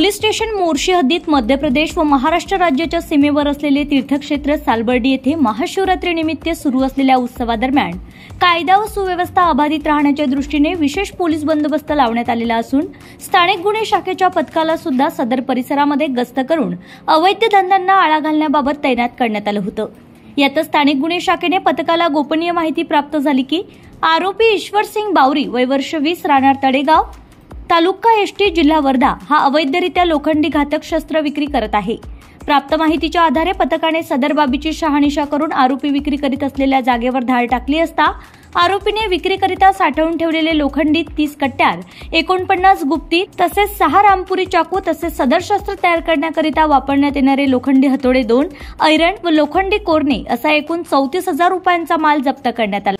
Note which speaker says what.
Speaker 1: police station Morshi हद्दीत मध्य प्रदेश व महाराष्ट्र राज्याच्या सीमेवर असलेले तीर्थक्षेत्र सालबर्डी येथे महाशिवरात्रीनिमित्त सुरू असलेल्या उत्सवादरम्यान कायदा व सुव्यवस्था अबाधित राहण्याच्या दृष्टीने विशेष पोलीस बंदोबस्त लावण्यात आलेला असून स्थानिक गुन्हे शाखेच्या पथकाला सुद्धा सदर परिसरामध्ये गस्त करून अवैध धंद्यांना आळा घालण्याबाबत तैनात करण्यात आलं होतं यातच स्थानिक गुन्हे शाखेने पथकाला गोपनीय माहिती प्राप्त झाली की आरोपी ईश्वर सिंग बावरी वय वर्ष वीस राहणार तडेगाव तालुका एसटी जिल्हा वर्धा हा अवैधरित्या लोखंडी घातक शस्त्र विक्री करत आहे प्राप्त माहितीच्या आधारे पथकाने सदर बाबीची शहानिशा करून आरोपी विक्री करीत असलेल्या जागेवर धाड टाकली असता आरोपीने विक्रीकरिता साठवून ठेवलेले लोखंडी तीस कट्ट्यार एकोणपन्नास गुप्ती तसेच सहा रामपुरी चाकू तसेच सदर शस्त्र तयार करण्याकरिता वापरण्यात येणारे लोखंडी हतोडे दोन ऐरण व लोखंडी कोरणे असा एकूण चौतीस हजार रुपयांचा माल जप्त करण्यात आला